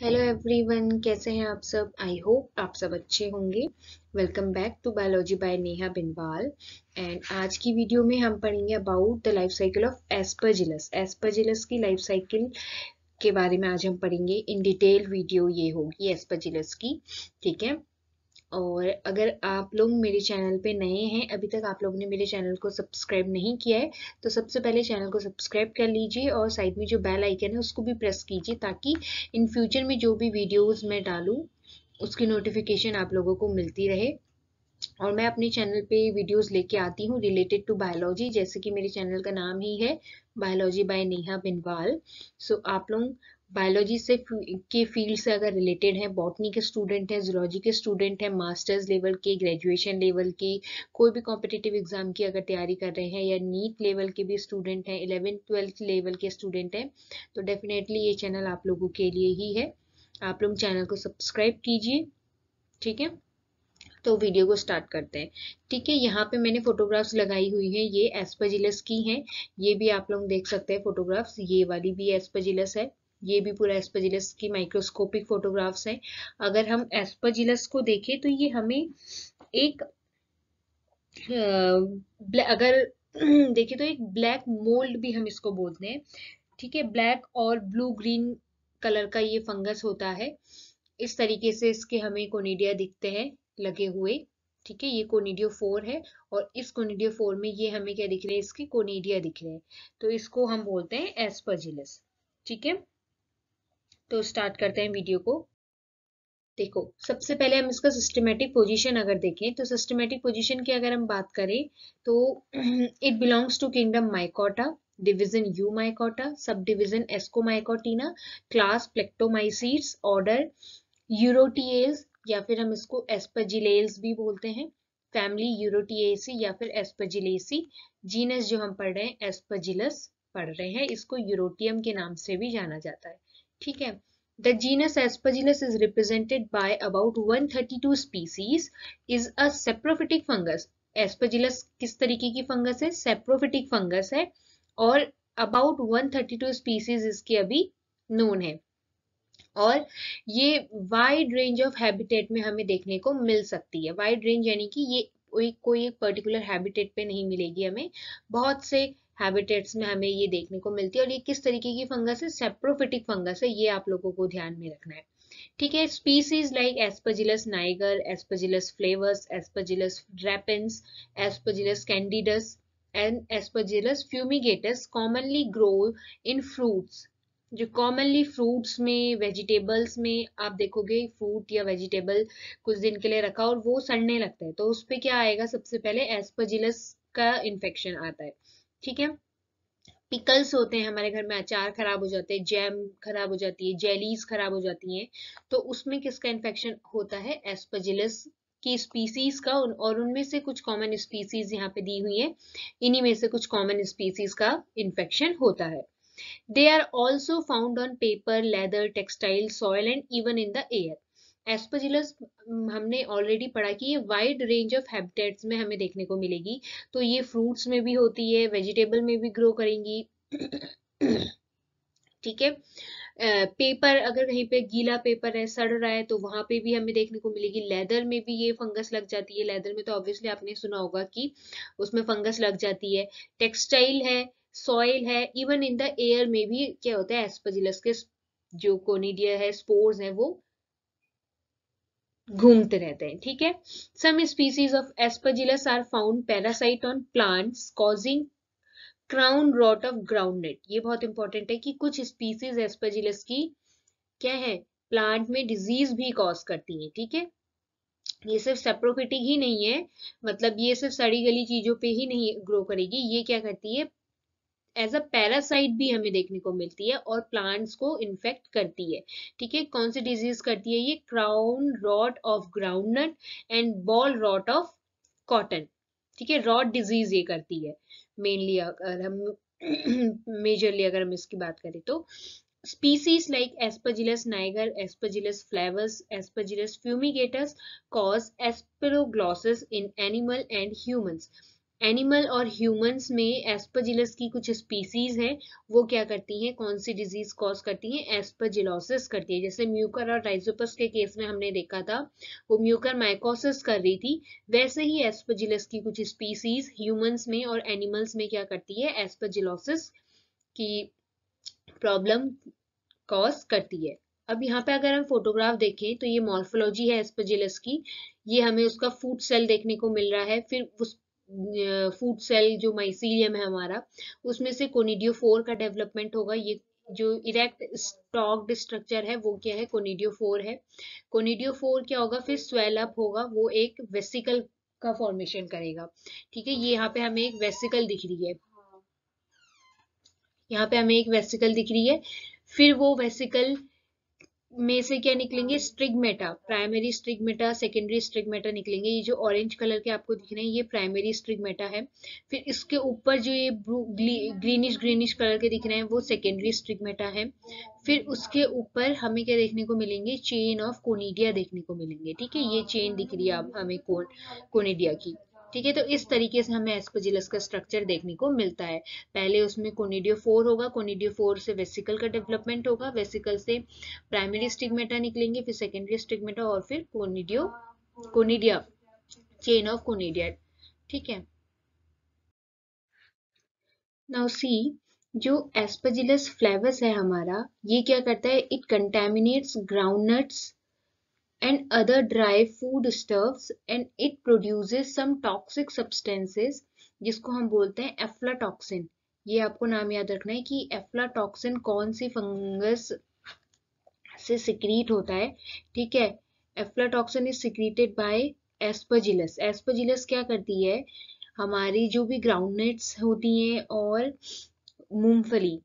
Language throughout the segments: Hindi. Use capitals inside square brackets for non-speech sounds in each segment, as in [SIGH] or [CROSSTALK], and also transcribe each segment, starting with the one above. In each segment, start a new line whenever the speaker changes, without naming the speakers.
हेलो एवरीवन कैसे हैं आप सब आई होप आप सब अच्छे होंगे welcome back to biology by Neha Binwal and आज की वीडियो में हम पढ़ेंगे about the life cycle of Aspergillus Aspergillus की लाइफ साइकिल के बारे में आज हम पढ़ेंगे इन डिटेल वीडियो ये होगी एस्पर्जिलस की ठीक है और अगर आप लोग मेरे चैनल पे नए हैं अभी तक आप लोग ने मेरे चैनल को सब्सक्राइब नहीं किया है तो सबसे पहले चैनल को सब्सक्राइब कर लीजिए और साइड में जो बेल आइकन है उसको भी प्रेस कीजिए ताकि इन फ्यूचर में जो भी वीडियोस मैं डालूँ उसकी नोटिफिकेशन आप लोगों को मिलती रहे और मैं अपने चैनल पे वीडियोस लेके आती हूँ रिलेटेड टू बायोलॉजी जैसे कि मेरे चैनल का नाम ही है biology by Neha Binwal so आप लोग बायोलॉजी से के फील्ड से अगर रिलेटेड हैं बॉटनी के स्टूडेंट हैं जोलॉजी के स्टूडेंट हैं मास्टर्स लेवल के ग्रेजुएशन लेवल की कोई भी कॉम्पिटेटिव एग्ज़ाम की अगर तैयारी कर रहे हैं या नीट लेवल के भी स्टूडेंट हैं इलेवेंथ ट्वेल्थ लेवल के स्टूडेंट हैं तो डेफिनेटली ये चैनल आप लोगों के लिए ही है आप लोग चैनल को सब्सक्राइब कीजिए ठीक है तो वीडियो को स्टार्ट करते हैं ठीक है यहाँ पे मैंने फोटोग्राफ्स लगाई हुई है ये एस्पजिलस की हैं ये भी आप लोग देख सकते हैं फोटोग्राफ्स ये वाली भी एस्पजिलस है ये भी पूरा एस्पजिलस की माइक्रोस्कोपिक फोटोग्राफ्स हैं अगर हम एस्पजिलस को देखें तो ये हमें एक अगर [CLEARS THROAT] देखें तो एक ब्लैक मोल्ड भी हम इसको बोलते हैं ठीक है ब्लैक और ब्लू ग्रीन कलर का ये फंगस होता है इस तरीके से इसके हमें कोनिडिया दिखते हैं लगे हुए ठीक है ये कोनिडियो फोर है और इस कोनिडियो फोर में ये हमें क्या दिख रहे हैं इसके कोनिडिया दिख रहे हैं तो इसको हम बोलते हैं एस्पजिलस ठीक है तो स्टार्ट करते हैं वीडियो को देखो सबसे पहले हम इसका सिस्टमेटिक पोजीशन अगर देखें तो सिस्टमेटिक पोजीशन की अगर हम बात करें तो it belongs to kingdom Mycota division Eumycota subdivision Ascomycotina class Plectomycetes order Eurotiales या फिर हम इसको एस्पजिलेल्स भी बोलते हैं फैमिली यूरोटीएसी या फिर एस्पजिलेसी जीनस जो हम पढ़ रहे हैं एस्पजिलस पढ़ रहे हैं इसको यूरोटियम के नाम से भी जाना जाता है ठीक है The genus Aspergillus is represented by about 132 species. Is a saprophytic fungus. Aspergillus किस तरीके की फंगस है सेप्रोफिटिक फंगस है और अबाउट 132 स्पीसीज इसके अभी नोन है और ये वाइड रेंज ऑफ हैबिटेट में हमें देखने को मिल सकती है वाइड रेंज यानी कि ये कोई कोई एक पर्टिकुलर हैबिटेट पे नहीं मिलेगी हमें बहुत से हैबिटेट्स में हमें ये देखने को मिलती है और ये किस तरीके की फंगस है सेप्रोफिटिक फंगस है ये आप लोगों को ध्यान में रखना है ठीक है species like Aspergillus niger Aspergillus flavus Aspergillus repens Aspergillus candidus and Aspergillus fumigatus commonly grow in fruits जो कॉमनली फ्रूट्स में वेजिटेबल्स में आप देखोगे फ्रूट या वेजिटेबल कुछ दिन के लिए रखा और वो सड़ने लगता है तो उस पर क्या आएगा सबसे पहले एस्पजिलस का इन्फेक्शन आता है ठीक है पिकल्स होते हैं हमारे घर में अचार खराब हो जाते हैं जैम खराब हो जाती है जेलीज खराब हो जाती हैं तो उसमें किसका इन्फेक्शन होता है एस्पजिलस की स्पीसीज का और उनमें से कुछ कॉमन स्पीसीज यहाँ पे दी हुई है इन्हीं में से कुछ कॉमन स्पीसीज का इन्फेक्शन होता है they are also found on paper leather textile soil and even in the air Aspergillus हमने ऑलरेडी पढ़ा कि ये वाइड रेंज ऑफ हैबिटेट्स में हमें देखने को मिलेगी तो ये फ्रूट्स में भी होती है वेजिटेबल में भी ग्रो करेंगी ठीक है पेपर अगर कहीं पे गीला पेपर है सड़ रहा है तो वहां पे भी हमें देखने को मिलेगी लेदर में भी ये फंगस लग जाती है लेदर में तो ऑब्वियसली आपने सुना होगा कि उसमें फंगस लग जाती है टेक्सटाइल है सॉइल है इवन इन द एयर में भी क्या होता है एस्पजिलस के जो कोनिडिया है स्पोर्स है वो घूमते रहते हैं ठीक है some species of Aspergillus are found parasite on plants causing crown rot of groundnut ये बहुत इंपॉर्टेंट है कि कुछ स्पीसीज एस्पजिलस की क्या है प्लांट में डिजीज भी कॉज करती है ठीक है ये सिर्फ सेप्रोफिटिक ही नहीं है मतलब ये सिर्फ सड़ी गली चीजों पे ही नहीं ग्रो करेगी ये क्या करती है एज अ पैरासाइट भी हमें देखने को मिलती है और प्लांट्स को इन्फेक्ट करती है ठीक है कौन सी डिजीज करती है ये crown rot of groundnut and boll rot of cotton ठीक है रॉट डिजीज ये करती है मेनली अगर हम मेजरली [CLEARS THROAT] अगर हम इसकी बात करें तो species like Aspergillus niger Aspergillus flavus Aspergillus fumigatus cause aspergillosis in animal and humans animal और ह्यूमंस में एस्पजिलस की कुछ स्पीसीज हैं वो क्या करती हैं कौन सी डिजीज कॉज करती हैं एस्पजिलोसिस करती है जैसे म्यूकर और राइजोपस के केस में हमने देखा था वो म्यूकर माइकोसिस कर रही थी वैसे ही एस्पजिलस की कुछ स्पीसीज ह्यूमंस में और एनिमल्स में क्या करती है एस्पजिलोसिस की प्रॉब्लम कॉज करती है अब यहाँ पे अगर हम फोटोग्राफ देखें तो ये मॉर्फोलॉजी है एस्पजिलस की ये हमें उसका फूड सेल देखने को मिल रहा है फिर उस फूड सेल जो माइसीलियम है हमारा उसमें से फोर का डेवलपमेंट होगा ये जो इरेक्ट स्टॉक स्ट्रक्चर है वो क्या है फोर है फोर क्या होगा फिर स्वेल अप होगा वो एक वेसिकल का फॉर्मेशन करेगा ठीक है ये यहाँ पे हमें एक वेसिकल दिख रही है यहाँ पे हमें एक वेसिकल दिख रही है फिर वो वेसिकल में से क्या निकलेंगे स्ट्रिगमेटा प्राइमरी स्ट्रिगमेटा सेकेंडरी स्ट्रिगमेटा निकलेंगे ये जो ऑरेंज कलर के आपको दिख रहे हैं ये प्राइमरी स्ट्रिगमेटा है फिर इसके ऊपर जो ये ग्रीनिश ग्रीनिश कलर के दिख रहे हैं वो सेकेंडरी स्ट्रिगमेटा है फिर उसके ऊपर हमें क्या देखने को मिलेंगे चेन ऑफ कोनीडिया देखने को मिलेंगे ठीक है ये चेन दिख रही है हमें कोनीडिया की ठीक है तो इस तरीके से हमें एस्पोजिलस का स्ट्रक्चर देखने को मिलता है पहले उसमें फोर होगा फोर से वेसिकल का डेवलपमेंट होगा वेसिकल से प्राइमरी स्टिगमेटा निकलेंगे फिर सेकेंडरी स्टिगमेटा और फिर conidio conidia chain of conidia ठीक है नाउ सी जो एस्पजिलस फ्लेवस है हमारा ये क्या करता है it contaminates groundnuts and other dry foodstuffs and it produces some toxic substances जिसको हम बोलते हैं एफ्लाटॉक्सिन ये आपको नाम याद रखना है कि एफ्लाटॉक्सिन कौन सी फंगस से सिक्रीट होता है ठीक है aflatoxin is secreted by Aspergillus Aspergillus क्या करती है हमारी जो भी ग्राउंडनट्स होती हैं और मूंगफली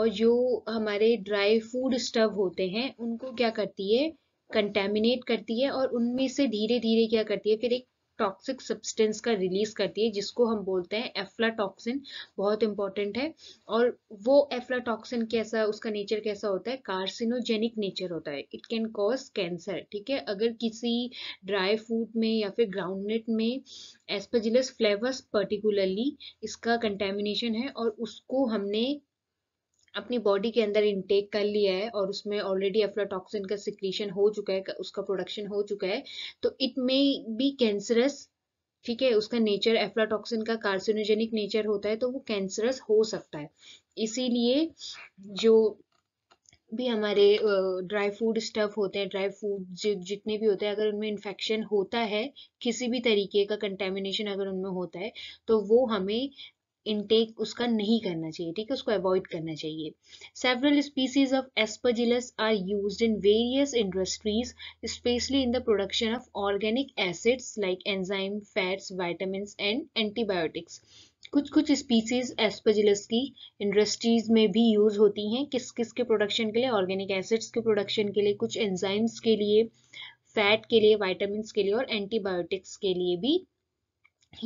और जो हमारे ड्राई फूड स्टव होते हैं उनको क्या करती है कंटेमिनेट करती है और उनमें से धीरे धीरे क्या करती है फिर एक टॉक्सिक सब्सटेंस का रिलीज करती है जिसको हम बोलते हैं एफ्लाटॉक्सिन बहुत इंपॉर्टेंट है और वो एफ्लाटॉक्सिन कैसा उसका नेचर कैसा होता है कार्सिनोजेनिक नेचर होता है इट कैन कॉज कैंसर ठीक है अगर किसी ड्राई फ्रूट में या फिर ग्राउंडनट में एस्पेजिलस फ्लेवर्स पर्टिकुलरली इसका कंटेमिनेशन है और उसको हमने अपनी बॉडी के अंदर इनटेक कर लिया है और उसमें ऑलरेडी एफ्लाटॉक्सिन का सिक्रीशन हो चुका है उसका प्रोडक्शन हो चुका है तो इट मे बी कैंसरस ठीक है उसका नेचर एफ्लाटॉक्सिन का कार्सिनोजेनिक नेचर होता है तो वो कैंसरस हो सकता है इसीलिए जो भी हमारे ड्राई फूड स्टफ होते हैं ड्राई फूड जितने भी होते हैं अगर उनमें इन्फेक्शन होता है किसी भी तरीके का कंटेमिनेशन अगर उनमें होता है तो वो हमें इनटेक उसका नहीं करना चाहिए ठीक है उसको अवॉइड करना चाहिए several species of Aspergillus are used in various industries specially in the production of organic acids like enzyme fats vitamin and antibiotics कुछ कुछ स्पीसीज एस्पजिलस की इंडस्ट्रीज में भी यूज़ होती हैं किस किस के प्रोडक्शन के लिए ऑर्गेनिक एसिड्स के प्रोडक्शन के लिए कुछ एंजाइम्स के लिए फैट के लिए वाइटामिन के लिए और एंटीबायोटिक्स के लिए भी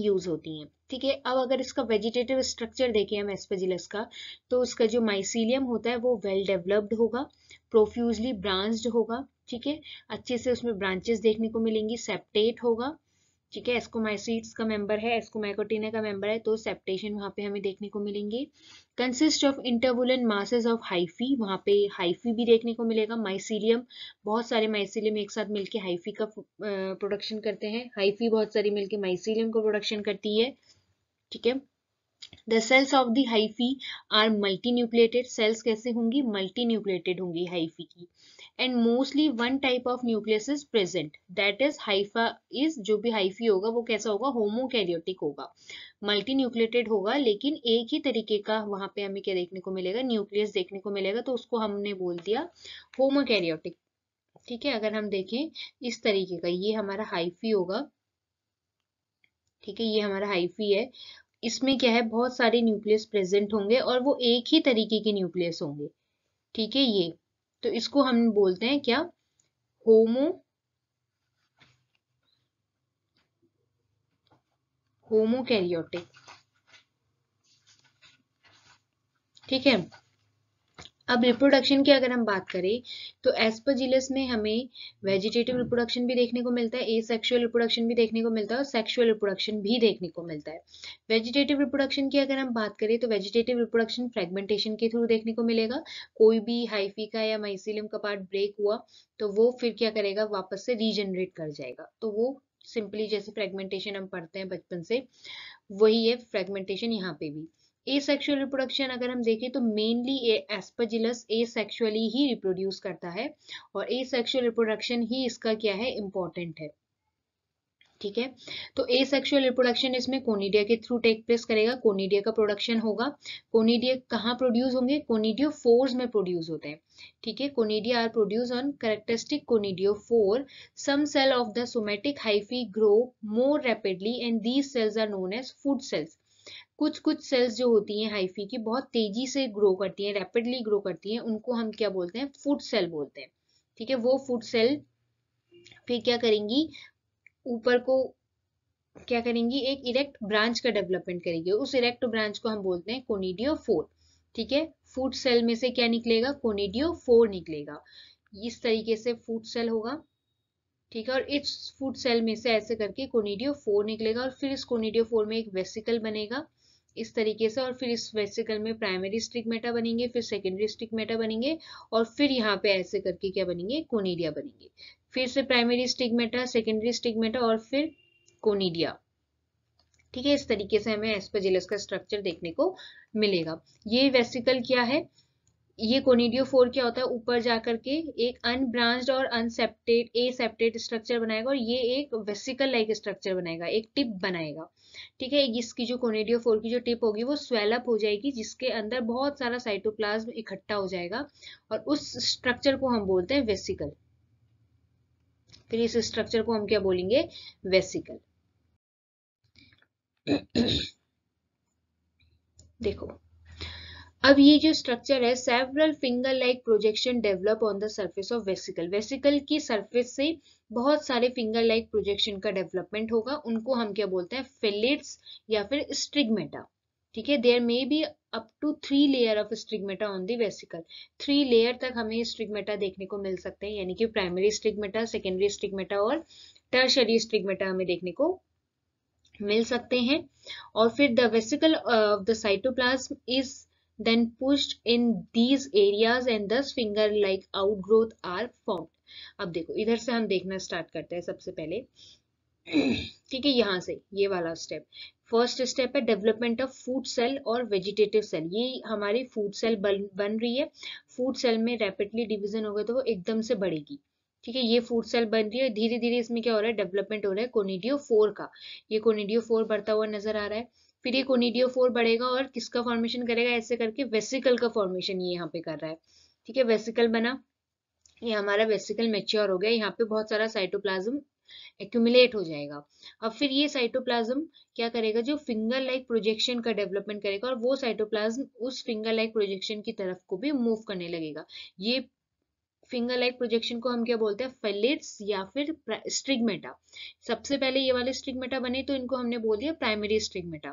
यूज़ होती हैं ठीक है अब अगर इसका वेजिटेटिव स्ट्रक्चर देखें हम एस्पेजिलस का तो उसका जो माइसीलियम होता है वो वेल डेवलप्ड होगा प्रोफ्यूजली ब्रांच्ड होगा ठीक है अच्छे से उसमें ब्रांचेस देखने को मिलेंगी सेप्टेट होगा ठीक है एस्कोमाइसिट्स का मेंबर है एस्कोमाइकोटीना का मेंबर है तो सेप्टेशन वहाँ पे हमें देखने को मिलेंगे consist of interwoven masses of hyphae वहाँ पे हाइफी भी देखने को मिलेगा माइसीलियम बहुत सारे माइसीलियम एक साथ मिलके हाइफी का प्रोडक्शन करते हैं हाइफी बहुत सारी मिलके माइसीलियम को प्रोडक्शन करती है ठीक है the cells of the hyphae are multinucleated cells कैसे होंगी मल्टी न्यूक्लेटेड होंगी हाइफी की and mostly one type of nucleus is present that is hypha is जो भी हाइफी होगा वो कैसा होगा होमोकैरियोटिक होगा मल्टी न्यूक्लिएटेड होगा लेकिन एक ही तरीके का वहां पे हमें क्या देखने को मिलेगा न्यूक्लियस देखने को मिलेगा तो उसको हमने बोल दिया होमोकैरियोटिक ठीक है अगर हम देखें इस तरीके का ये हमारा हाइफी होगा ठीक है ये हमारा हाइफी है इसमें क्या है बहुत सारे न्यूक्लियस प्रेजेंट होंगे और वो एक ही तरीके के न्यूक्लियस होंगे ठीक है ये तो इसको हम बोलते हैं क्या होमो होमोकैरियोटिक ठीक है अब रिप्रोडक्शन की अगर हम बात करें तो एस्पजिलस में हमें वेजिटेटिव रिप्रोडक्शन भी देखने को मिलता है ए सेक्शुअल रिप्रोडक्शन भी देखने को मिलता है और सेक्शुअल रिप्रोडक्शन भी देखने को मिलता है वेजिटेटिव रिप्रोडक्शन की अगर हम बात करें तो वेजिटेटिव रिप्रोडक्शन फ्रेगमेंटेशन के थ्रू देखने को मिलेगा कोई भी हाइफी का या माइसिलियम का पार्ट ब्रेक हुआ तो वो फिर क्या करेगा वापस से रीजनरेट कर जाएगा तो वो सिंपली जैसे फ्रेगमेंटेशन हम पढ़ते हैं बचपन से वही है फ्रेगमेंटेशन यहाँ पे भी ए सेक्शुअल रिप्रोडक्शन अगर हम देखें तो मेनली एस्पजिलस ए सेक्शुअली ही रिप्रोड्यूस करता है और ए सेक्शुअल रिप्रोडक्शन ही इसका क्या है इंपॉर्टेंट है ठीक है तो ए सेक्शुअल रिप्रोडक्शन इसमें कोनिडिया के थ्रू टेक प्लेस करेगा कोनिडिया का प्रोडक्शन होगा कोनिडिया कहाँ प्रोड्यूस होंगे कोनिडियो फोर्स में प्रोड्यूस होते हैं ठीक है conidia are produce on characteristic conidiophore some cell of the somatic hyphae grow more rapidly and these cells are known as foot cells कुछ कुछ सेल्स जो होती हैं हाइफी की बहुत तेजी से ग्रो करती हैं रैपिडली ग्रो करती हैं उनको हम क्या बोलते हैं फूड सेल बोलते हैं ठीक है वो फूड सेल फिर क्या करेंगी ऊपर को क्या करेंगी एक इरेक्ट ब्रांच का डेवलपमेंट करेगी उस इरेक्ट ब्रांच को हम बोलते हैं कोनिडियो फोर ठीक है फूड सेल में से क्या निकलेगा कोनिडियो फोर निकलेगा इस तरीके से फूड सेल होगा ठीक है और इस फूड सेल में से ऐसे करके कोनिडियो फोर निकलेगा और फिर इस कोनिडियो फोर में एक वेसिकल बनेगा इस तरीके से और फिर इस वेसिकल में प्राइमरी मेटा बनेंगे फिर सेकेंडरी मेटा बनेंगे और फिर यहाँ पे ऐसे करके क्या बनेंगे कोनिडिया बनेंगे फिर से प्राइमरी मेटा सेकेंडरी मेटा और फिर कोनिडिया ठीक है इस तरीके से हमें एस्पेजिलस का स्ट्रक्चर देखने को मिलेगा ये वेसिकल क्या है ये फोर क्या होता है ऊपर जा करके एक अनब्रांच और अनसेप्टेड ए सेप्टेड स्ट्रक्चर बनाएगा और ये एक वेसिकल लाइक स्ट्रक्चर बनाएगा एक टिप बनाएगा ठीक है इसकी जो फोर की जो टिप होगी वो स्वेलअप हो जाएगी जिसके अंदर बहुत सारा साइटोप्लाज्म इकट्ठा हो जाएगा और उस स्ट्रक्चर को हम बोलते हैं वेसिकल फिर इस स्ट्रक्चर को हम क्या बोलेंगे वेसिकल [CLEARS THROAT] देखो अब ये जो स्ट्रक्चर है several finger like projection develop on the surface of vesicle vesicle की सर्फेस से बहुत सारे फिंगर लाइक प्रोजेक्शन का डेवलपमेंट होगा उनको हम क्या बोलते हैं फिलिट्स या फिर स्ट्रिगमेटा ठीक है there may be up to three layer of sterigmata on the vesicle three layer तक हमें स्ट्रिगमेटा देखने को मिल सकते हैं यानी कि प्राइमरी स्ट्रिगमेटा सेकेंडरी स्ट्रिगमेटा और टर्शरी स्ट्रिगमेटा हमें देखने को मिल सकते हैं और फिर the vesicle of the cytoplasm is then pushed in these areas and thus finger like outgrowth are formed अब देखो इधर से हम देखना स्टार्ट करते हैं सबसे पहले ठीक है यहाँ से ये वाला स्टेप फर्स्ट स्टेप है डेवलपमेंट ऑफ फूड सेल और वेजिटेटिव सेल ये हमारी फूड सेल बन बन रही है फूड सेल में रैपिडली डिवीजन होगा तो वो एकदम से बढ़ेगी ठीक है ये फूड सेल बन रही है धीरे धीरे इसमें क्या हो रहा है डेवलपमेंट हो रहा है कोनिडियो फोर का ये कोनिडियो फोर बढ़ता हुआ नजर आ रहा है फिर ये कोनिडियो फोर बढ़ेगा और किसका फॉर्मेशन करेगा ऐसे करके वेसिकल का फॉर्मेशन ये यहाँ पे कर रहा है ठीक है वेसिकल बना ये हमारा वेसिकल मेच्योर हो गया यहाँ पे बहुत सारा साइटोप्लाज्म एक्यूमुलेट हो जाएगा अब फिर ये साइटोप्लाज्म क्या करेगा जो फिंगर लाइक प्रोजेक्शन का डेवलपमेंट करेगा और वो साइटोप्लाज्म उस फिंगर लाइक प्रोजेक्शन की तरफ को भी मूव करने लगेगा ये फिंगर लाइक प्रोजेक्शन को हम क्या बोलते हैं फेलिट्स या फिर स्ट्रिगमेटा सबसे पहले ये वाले स्ट्रिगमेटा बने तो इनको हमने बोल दिया प्राइमरी स्ट्रिगमेटा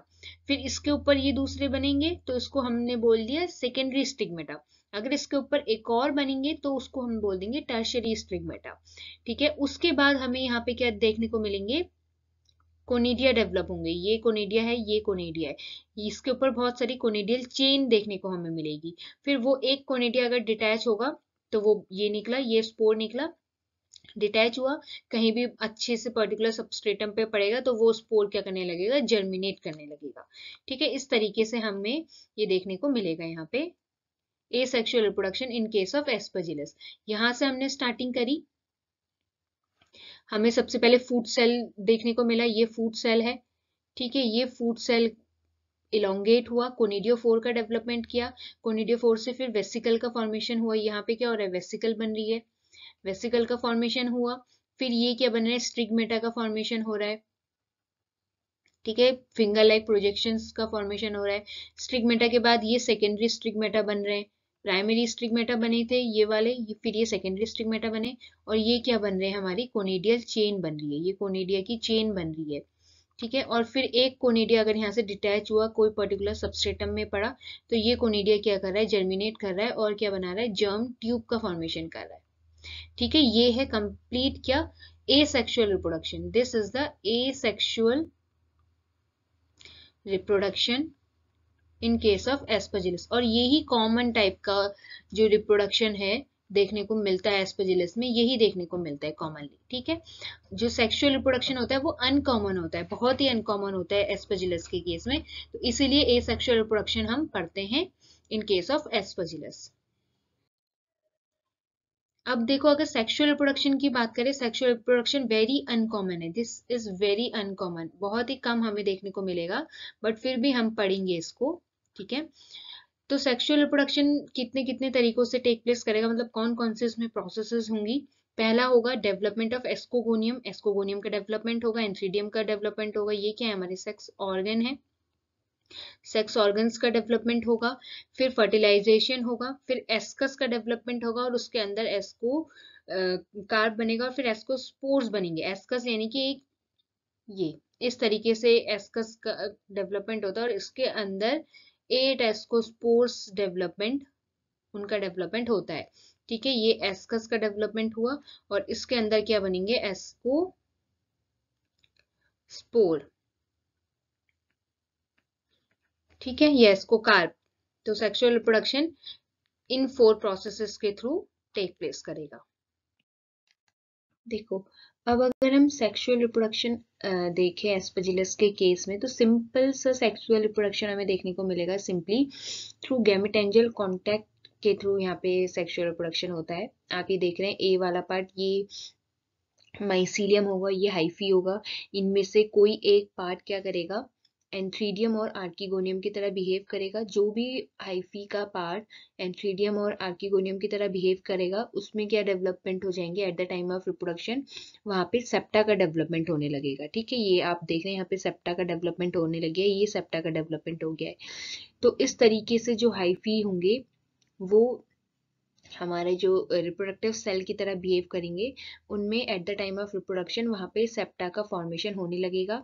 फिर इसके ऊपर ये दूसरे बनेंगे तो इसको हमने बोल दिया सेकेंडरी स्ट्रिगमेटा अगर इसके ऊपर एक और बनेंगे तो उसको हम बोल देंगे टर्शरी स्ट्रिगमेटा ठीक है उसके बाद हमें यहाँ पे क्या देखने को मिलेंगे कोनेडिया डेवलप होंगे ये कोनेडिया है ये कोनेडिया है इसके ऊपर बहुत सारी कोनेडियल चेन देखने को हमें मिलेगी फिर वो एक कोनेडिया अगर डिटैच होगा तो वो ये निकला ये स्पोर निकला डिटैच हुआ कहीं भी अच्छे से पर्टिकुलर सबस्ट्रेटम पे पड़ेगा तो वो स्पोर क्या करने लगेगा जर्मिनेट करने लगेगा ठीक है इस तरीके से हमें ये देखने को मिलेगा यहाँ पे asexual reproduction in case of Aspergillus यहां से हमने स्टार्टिंग करी हमें सबसे पहले फूड सेल देखने को मिला ये फूड सेल है ठीक है ये फूड सेल इलोंगेट हुआ फोर का डेवलपमेंट किया फोर से फिर वेसिकल का फॉर्मेशन हुआ यहाँ पे क्या हो रहा है वेसिकल बन रही है वेसिकल का फॉर्मेशन हुआ फिर ये क्या बन रहा है स्ट्रिगमेटा का फॉर्मेशन हो रहा है ठीक है फिंगर लाइक प्रोजेक्शन का फॉर्मेशन हो रहा है स्ट्रिगमेटा के बाद ये सेकेंडरी स्ट्रिगमेटा बन रहे हैं प्राइमरी स्ट्रिगमेटा बने थे ये वाले फिर ये सेकेंडरी स्ट्रिगमेटा बने और ये क्या बन रहे हैं हमारी कोनेडियल चेन बन रही है ये कोनेडिया की चेन बन रही है ठीक है और फिर एक कोनिडिया अगर यहाँ से डिटैच हुआ कोई पर्टिकुलर सबस्टेटम में पड़ा तो ये कोनिडिया क्या कर रहा है जर्मिनेट कर रहा है और क्या बना रहा है जर्म ट्यूब का फॉर्मेशन कर रहा है ठीक है ये है कंप्लीट क्या asexual reproduction this is the asexual reproduction in case of Aspergillus और यही कॉमन टाइप का जो रिप्रोडक्शन है देखने को मिलता है एस्पेजिलस में यही देखने को मिलता है कॉमनली ठीक है जो सेक्सुअल रिप्रोडक्शन होता है वो अनकॉमन होता है बहुत ही अनकॉमन होता है एस्पेजिलस के केस में तो इसीलिए ए सेक्सुअल रिप्रोडक्शन हम करते हैं इन केस ऑफ एस्पेजिलस अब देखो अगर सेक्सुअल रिप्रोडक्शन की बात करें सेक्सुअल रिप्रोडक्शन वेरी अनकॉमन है दिस इज वेरी अनकॉमन बहुत ही कम हमें देखने को मिलेगा बट फिर भी हम पढ़ेंगे इसको ठीक है तो सेक्सुअल रिप्रोडक्शन कितने कितने तरीकों से टेक प्लेस करेगा मतलब कौन कौन से उसमें प्रोसेसेस होंगी पहला होगा डेवलपमेंट ऑफ एस्कोगोनियम एस्कोगोनियम का डेवलपमेंट होगा एनसीडियम का डेवलपमेंट होगा ये क्या है हमारे सेक्स ऑर्गन है सेक्स ऑर्गन्स का डेवलपमेंट होगा फिर फर्टिलाइजेशन होगा फिर एस्कस का डेवलपमेंट होगा और उसके अंदर एस्को कार्ब बनेगा और फिर एस्को स्पोर्स बनेंगे एस्कस यानी कि एक ये इस तरीके से एस्कस का डेवलपमेंट होता है और इसके अंदर एट एस्कोस्पोर्स डेवलपमेंट उनका डेवलपमेंट होता है ठीक है ये एस्कस का डेवलपमेंट हुआ और इसके अंदर क्या बनेंगे एस्को स्पोर ठीक है ये कार्प तो sexual reproduction in four processes के थ्रू टेक प्लेस करेगा देखो अब अगर हम सेक्सुअल रिप्रोडक्शन देखें एस्पजिलस के केस में तो सिंपल सा सेक्सुअल रिप्रोडक्शन हमें देखने को मिलेगा सिंपली थ्रू गैमिटेंजल कॉन्टैक्ट के थ्रू यहाँ पे सेक्सुअल रिप्रोडक्शन होता है आप ये देख रहे हैं ए वाला पार्ट ये माइसीलियम होगा ये हाइफी होगा इनमें से कोई एक पार्ट क्या करेगा एंथ्रीडियम और आर्किगोनियम की तरह बिहेव करेगा जो भी हाइफी का पार्ट एंथ्रीडियम और आर्किगोनियम की तरह बिहेव करेगा उसमें क्या डेवलपमेंट हो जाएंगे at the time of reproduction वहाँ पे सेप्टा का डेवलपमेंट होने लगेगा ठीक है ये आप देख रहे हैं यहाँ पे सेप्टा का डेवलपमेंट होने लगे है ये सेप्टा का डेवलपमेंट हो गया है तो इस तरीके से जो हाइफी होंगे वो हमारे जो रिप्रोडक्टिव सेल की तरह बिहेव करेंगे उनमें at the time of reproduction वहाँ पे सेप्टा का फॉर्मेशन होने लगेगा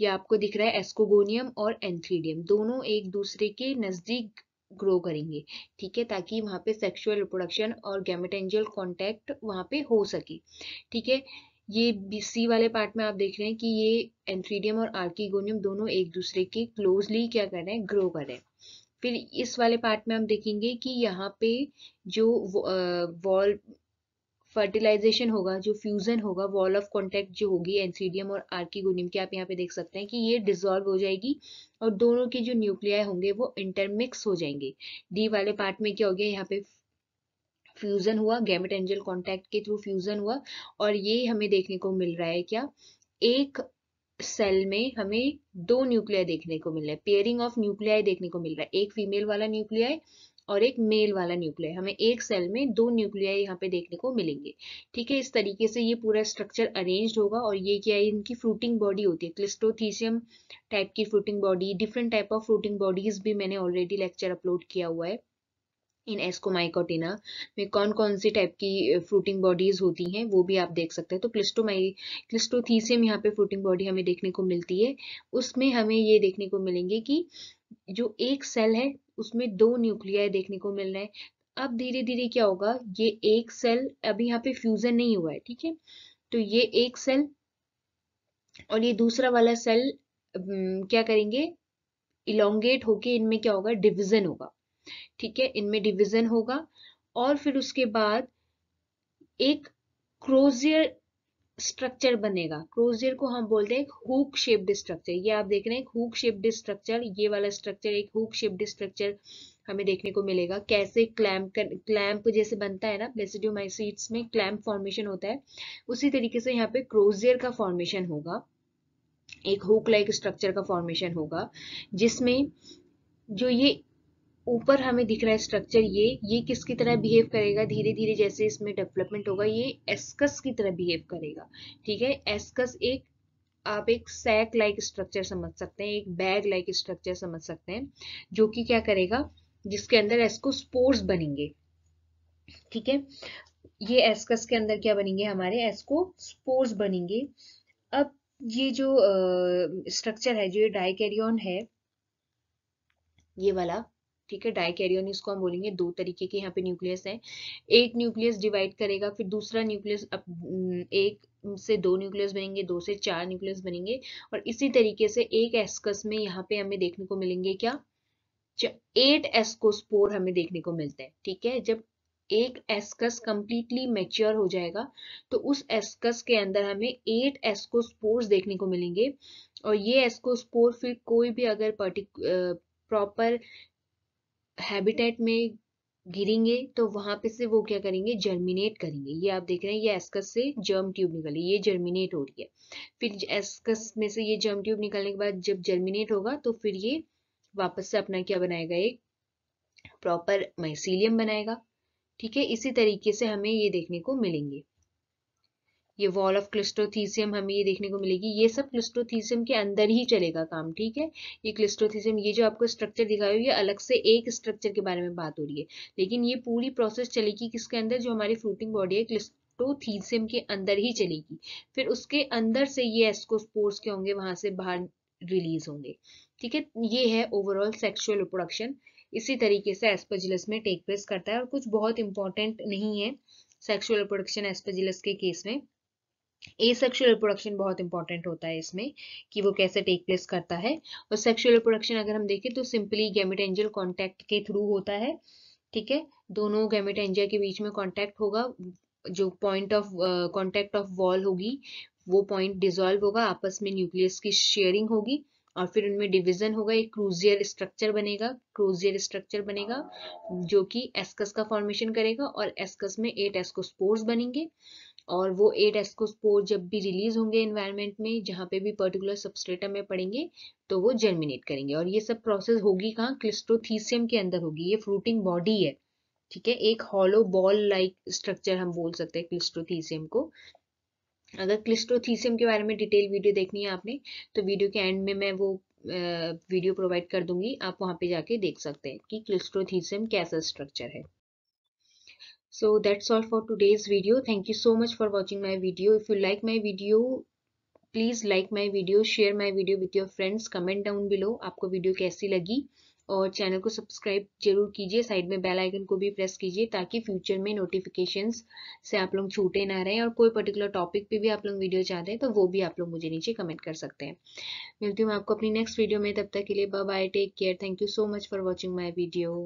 ये आपको दिख रहा है एस्कोगोनियम और एंथ्रीडियम दोनों एक दूसरे के नज़दीक ग्रो करेंगे ठीक है ताकि वहाँ पे सेक्सुअल रिप्रोडक्शन और गैमेटेंजल कॉन्टैक्ट वहाँ पे हो सके ठीक है ये बी सी वाले पार्ट में आप देख रहे हैं कि ये एंथ्रीडियम और आर्कीगोनियम दोनों एक दूसरे के क्लोजली क्या कर रहे हैं ग्रो कर रहे हैं फिर इस वाले पार्ट में हम देखेंगे कि यहाँ पे जो वॉल फर्टिलाइजेशन होगा जो फ्यूज़न होगा वॉल ऑफ कॉन्टेक्ट जो होगी एनसीडियम और आर्कीगोनियम की आप यहाँ पे देख सकते हैं कि ये डिजोल्व हो जाएगी और दोनों के जो न्यूक्लियाई होंगे वो इंटरमिक्स हो जाएंगे डी वाले पार्ट में क्या हो गया यहाँ पे फ्यूज़न हुआ गैमेट एंजल कॉन्टैक्ट के थ्रू फ्यूज़न हुआ और ये हमें देखने को मिल रहा है क्या एक सेल में हमें दो न्यूक्लियाई देखने को मिल रहा है पेयरिंग ऑफ न्यूक्लियाई देखने को मिल रहा है एक फीमेल वाला न्यूक्लियाई और एक मेल वाला न्यूक्लियाई हमें एक सेल में दो न्यूक्लियाई यहाँ पे देखने को मिलेंगे ठीक है इस तरीके से ये पूरा स्ट्रक्चर अरेंज होगा और ये क्या है इनकी फ्रूटिंग बॉडी होती है क्लिस्टोथीसियम टाइप की fruiting body different type of fruiting bodies भी मैंने ऑलरेडी लेक्चर अपलोड किया हुआ है इन एस्कोमाइकोटिना में कौन कौन सी टाइप की फ्रूटिंग बॉडीज होती हैं वो भी आप देख सकते हैं तो क्लिस्टोमाई क्लिस्टोथीसियम यहाँ पे फ्रूटिंग बॉडी हमें देखने को मिलती है उसमें हमें ये देखने को मिलेंगे कि जो एक सेल है उसमें दो न्यूक्लिया देखने को मिल रहे हैं अब धीरे धीरे क्या होगा ये एक सेल अभी यहाँ पे फ्यूजन नहीं हुआ है ठीक है तो ये एक सेल और ये दूसरा वाला सेल क्या करेंगे इलोंगेट होके इनमें क्या होगा डिविजन होगा ठीक है इनमें डिवीजन होगा और फिर उसके बाद एक क्रोजियर स्ट्रक्चर बनेगा क्रोजियर को हम बोलते हैं हुक शेप्ड स्ट्रक्चर ये आप देख रहे हैं हुक शेप्ड स्ट्रक्चर ये वाला स्ट्रक्चर एक हुक शेप्ड स्ट्रक्चर हमें देखने को मिलेगा कैसे क्लैम्प क्लैम्प जैसे बनता है ना प्लेसिडियोमाइसिट्स में क्लैम्प फॉर्मेशन होता है उसी तरीके से यहाँ पे क्रोजियर का फॉर्मेशन होगा एक हुक लाइक स्ट्रक्चर का फॉर्मेशन होगा जिसमें जो ये ऊपर हमें दिख रहा है स्ट्रक्चर ये ये किसकी तरह बिहेव करेगा धीरे धीरे जैसे इसमें डेवलपमेंट होगा ये एस्कस की तरह बिहेव करेगा ठीक है एस्कस एक आप एक सैक लाइक स्ट्रक्चर समझ सकते हैं एक बैग लाइक स्ट्रक्चर समझ सकते हैं जो कि क्या करेगा जिसके अंदर एस्को स्पोर्स बनेंगे ठीक है ये एस्कस के अंदर क्या बनेंगे हमारे एस्को स्पोर्स बनेंगे अब ये जो स्ट्रक्चर है जो ये डायकेरियन है ये वाला ठीक है डाइकैरियन इसको हम बोलेंगे दो तरीके के यहाँ पे न्यूक्लियस है एक न्यूक्लियस डिवाइड करेगा फिर दूसरा न्यूक्लियस अब एक से दो न्यूक्लियस बनेंगे दो से चार न्यूक्लियस बनेंगे और इसी तरीके से एक एस्कस में यहाँ पे हमें देखने को मिलेंगे क्या एट एस्कोस्पोर हमें देखने को मिलता है ठीक है जब एक एस्कस कंप्लीटली मेच्योर हो जाएगा तो उस एस्कस के अंदर हमें एट एस्कोस्पोर्स देखने को मिलेंगे और ये एस्कोस्पोर फिर कोई भी अगर पर्टिक प्रॉपर हैबिटेट में गिरेंगे तो वहां पे से वो क्या करेंगे जर्मिनेट करेंगे ये आप देख रहे हैं ये एस्कस से जर्म ट्यूब निकली ये जर्मिनेट हो रही है फिर एस्कस में से ये जर्म ट्यूब निकलने के बाद जब जर्मिनेट होगा तो फिर ये वापस से अपना क्या बनाएगा एक प्रॉपर माइसिलियम बनाएगा ठीक है इसी तरीके से हमें ये देखने को मिलेंगे ये वॉल ऑफ क्लिस्टोथीसियम हमें ये देखने को मिलेगी ये सब क्लिस्टोथीसियम के अंदर ही चलेगा काम ठीक है ये क्लिस्टोथीसियम ये जो आपको स्ट्रक्चर हुई है अलग से एक स्ट्रक्चर के बारे में बात हो रही है लेकिन ये पूरी प्रोसेस चलेगी किसके अंदर जो हमारी फ्रूटिंग बॉडी है क्लिस्टोथीसियम के अंदर ही चलेगी फिर उसके अंदर से ये एस्कोस्पोर्स के होंगे वहां से बाहर रिलीज होंगे ठीक है ये है ओवरऑल सेक्सुअल रिप्रोडक्शन इसी तरीके से एस्पजिलस में टेक प्लेस करता है और कुछ बहुत इंपॉर्टेंट नहीं है सेक्सुअल रिप्रोडक्शन एस्पजिलस के केस में ए सेक्शुअल रिप्रोडक्शन बहुत इंपॉर्टेंट होता है इसमें कि वो कैसे टेक प्लेस करता है और सेक्शुअल रिप्रोडक्शन अगर हम देखें तो सिंपली एंजल कॉन्टैक्ट के थ्रू होता है ठीक है दोनों एंजल के बीच में कॉन्टैक्ट होगा जो point of contact of wall होगी वो पॉइंट डिजोल्व होगा आपस में न्यूक्लियस की शेयरिंग होगी और फिर उनमें डिविजन होगा एक क्रूजियर स्ट्रक्चर बनेगा क्रूजियर स्ट्रक्चर बनेगा जो कि एस्कस का फॉर्मेशन करेगा और एस्कस में एट एस्कोस्पोर्स बनेंगे और वो एट एस्कोस्पोर जब भी रिलीज होंगे एनवायरमेंट में जहाँ पे भी पर्टिकुलर सबस्ट्रेटम में पड़ेंगे तो वो जर्मिनेट करेंगे और ये सब प्रोसेस होगी कहाँ क्लिस्टोथीसियम के अंदर होगी ये फ्रूटिंग बॉडी है ठीक है एक हॉलो बॉल लाइक स्ट्रक्चर हम बोल सकते हैं क्लिस्टोथीसियम को अगर क्लिस्टोथीसियम के बारे में डिटेल वीडियो देखनी है आपने तो वीडियो के एंड में मैं वो वीडियो प्रोवाइड कर दूंगी आप वहाँ पे जाके देख सकते हैं कि क्लिस्टोथीसियम कैसा स्ट्रक्चर है so that's all for today's video thank you so much for watching my video if you like my video please like my video share my video with your friends comment down below आपको वीडियो कैसी लगी और चैनल को सब्सक्राइब जरूर कीजिए साइड में बेल आइकन को भी प्रेस कीजिए ताकि फ्यूचर में नोटिफिकेशंस से आप लोग छूटे ना रहें और कोई पर्टिकुलर टॉपिक पे भी आप लोग वीडियो चाहते हैं तो वो भी आप लोग मुझे नीचे कमेंट कर सकते हैं मिलती हूँ आपको अपनी नेक्स्ट वीडियो में तब तक के लिए bye take care thank you so much for watching my video